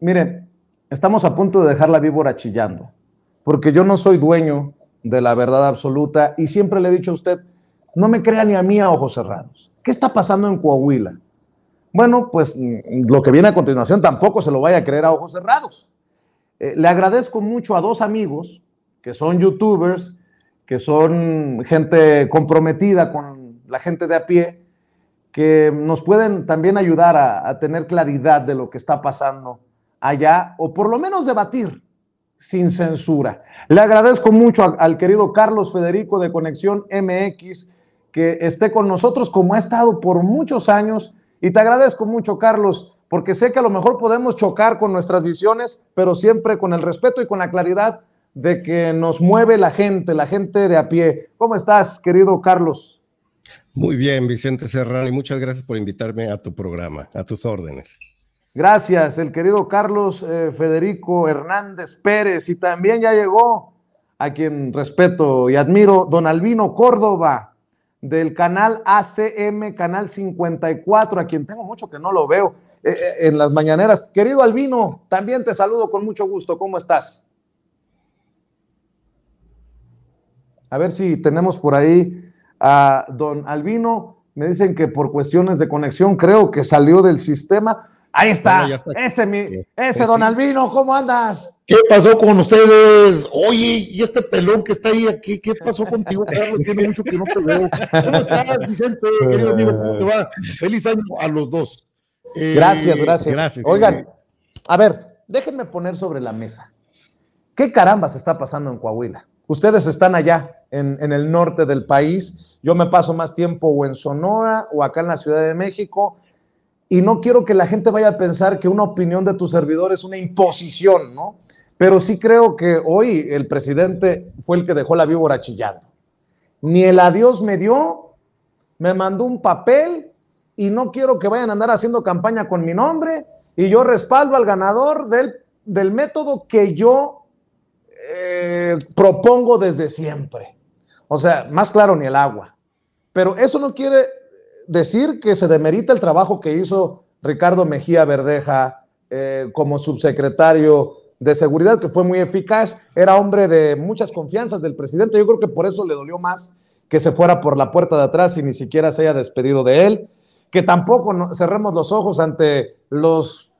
mire, estamos a punto de dejar la víbora chillando, porque yo no soy dueño de la verdad absoluta y siempre le he dicho a usted, no me crea ni a mí a ojos cerrados. ¿Qué está pasando en Coahuila? Bueno, pues mm, lo que viene a continuación tampoco se lo vaya a creer a ojos cerrados. Eh, le agradezco mucho a dos amigos que son youtubers, que son gente comprometida con la gente de a pie, que nos pueden también ayudar a, a tener claridad de lo que está pasando allá, o por lo menos debatir sin censura. Le agradezco mucho al querido Carlos Federico de Conexión MX que esté con nosotros como ha estado por muchos años. Y te agradezco mucho, Carlos, porque sé que a lo mejor podemos chocar con nuestras visiones, pero siempre con el respeto y con la claridad de que nos mueve la gente, la gente de a pie. ¿Cómo estás, querido Carlos? Muy bien, Vicente Serrano, y muchas gracias por invitarme a tu programa, a tus órdenes. Gracias, el querido Carlos eh, Federico Hernández Pérez. Y también ya llegó a quien respeto y admiro, don Albino Córdoba, del canal ACM, canal 54, a quien tengo mucho que no lo veo eh, eh, en las mañaneras. Querido Albino, también te saludo con mucho gusto. ¿Cómo estás? A ver si tenemos por ahí a don Albino. Me dicen que por cuestiones de conexión creo que salió del sistema Ahí está. Ese, ese don Albino, ¿cómo andas? ¿Qué pasó con ustedes? Oye, y este pelón que está ahí aquí, ¿qué pasó contigo, ¿Cómo estás, Vicente, querido amigo? Feliz año a los dos. Eh, gracias, gracias, Oigan, a ver, déjenme poner sobre la mesa. ¿Qué carambas está pasando en Coahuila? Ustedes están allá, en, en el norte del país. Yo me paso más tiempo o en Sonora o acá en la Ciudad de México y no quiero que la gente vaya a pensar que una opinión de tu servidor es una imposición, ¿no? Pero sí creo que hoy el presidente fue el que dejó la víbora chillando. Ni el adiós me dio, me mandó un papel y no quiero que vayan a andar haciendo campaña con mi nombre y yo respaldo al ganador del, del método que yo eh, propongo desde siempre. O sea, más claro ni el agua. Pero eso no quiere decir que se demerita el trabajo que hizo Ricardo Mejía Verdeja eh, como subsecretario de seguridad, que fue muy eficaz, era hombre de muchas confianzas del presidente. Yo creo que por eso le dolió más que se fuera por la puerta de atrás y ni siquiera se haya despedido de él, que tampoco cerremos los ojos ante los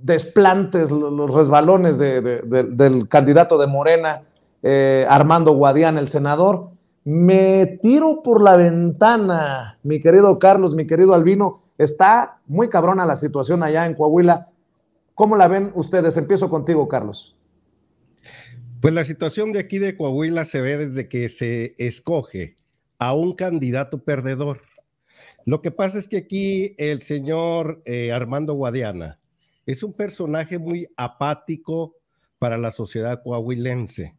desplantes, los resbalones del candidato de Morena, eh, Armando Guadián, el senador, me tiro por la ventana, mi querido Carlos, mi querido Albino. Está muy cabrona la situación allá en Coahuila. ¿Cómo la ven ustedes? Empiezo contigo, Carlos. Pues la situación de aquí de Coahuila se ve desde que se escoge a un candidato perdedor. Lo que pasa es que aquí el señor eh, Armando Guadiana es un personaje muy apático para la sociedad coahuilense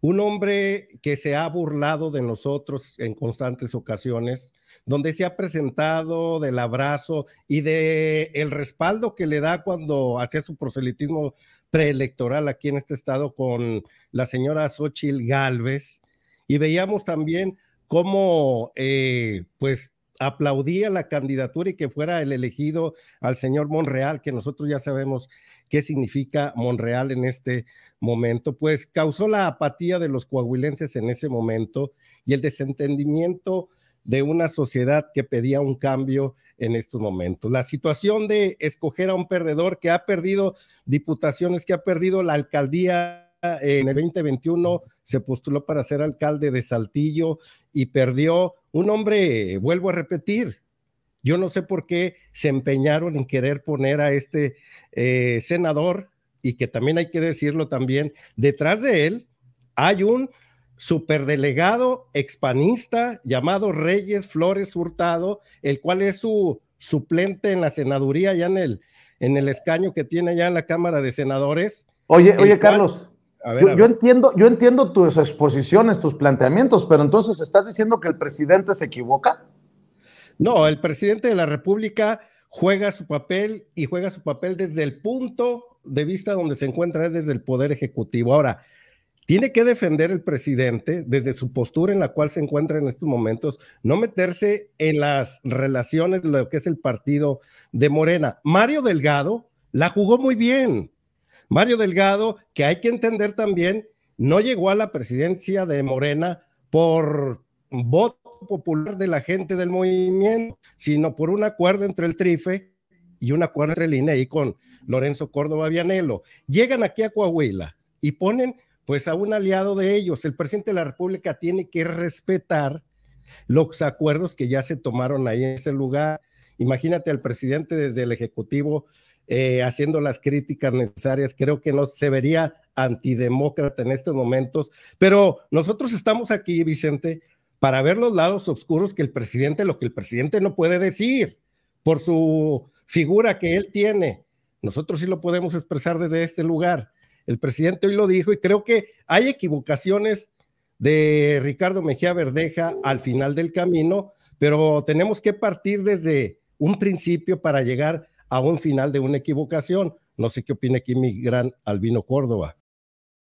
un hombre que se ha burlado de nosotros en constantes ocasiones, donde se ha presentado del abrazo y de el respaldo que le da cuando hacía su proselitismo preelectoral aquí en este estado con la señora Xochitl Gálvez. Y veíamos también cómo, eh, pues, aplaudía la candidatura y que fuera el elegido al señor Monreal, que nosotros ya sabemos qué significa Monreal en este momento, pues causó la apatía de los coahuilenses en ese momento y el desentendimiento de una sociedad que pedía un cambio en estos momentos. La situación de escoger a un perdedor que ha perdido diputaciones, que ha perdido la alcaldía en el 2021 se postuló para ser alcalde de Saltillo y perdió. Un hombre, vuelvo a repetir, yo no sé por qué se empeñaron en querer poner a este eh, senador y que también hay que decirlo también, detrás de él hay un superdelegado expanista llamado Reyes Flores Hurtado, el cual es su suplente en la senaduría, ya en el, en el escaño que tiene ya en la Cámara de Senadores. Oye, oye, Carlos yo, entiendo, yo entiendo tus exposiciones, tus planteamientos, pero entonces estás diciendo que el presidente se equivoca. No, el presidente de la República juega su papel y juega su papel desde el punto de vista donde se encuentra desde el poder ejecutivo. Ahora, tiene que defender el presidente desde su postura en la cual se encuentra en estos momentos, no meterse en las relaciones de lo que es el partido de Morena. Mario Delgado la jugó muy bien. Mario Delgado, que hay que entender también, no llegó a la presidencia de Morena por voto popular de la gente del movimiento, sino por un acuerdo entre el TRIFE y un acuerdo entre el INEI e con Lorenzo Córdoba Vianelo. Llegan aquí a Coahuila y ponen pues a un aliado de ellos. El presidente de la República tiene que respetar los acuerdos que ya se tomaron ahí en ese lugar. Imagínate al presidente desde el Ejecutivo eh, haciendo las críticas necesarias. Creo que no se vería antidemócrata en estos momentos, pero nosotros estamos aquí, Vicente, para ver los lados oscuros que el presidente, lo que el presidente no puede decir por su figura que él tiene. Nosotros sí lo podemos expresar desde este lugar. El presidente hoy lo dijo y creo que hay equivocaciones de Ricardo Mejía Verdeja al final del camino, pero tenemos que partir desde un principio para llegar a un final de una equivocación. No sé qué opina aquí mi gran Albino Córdoba.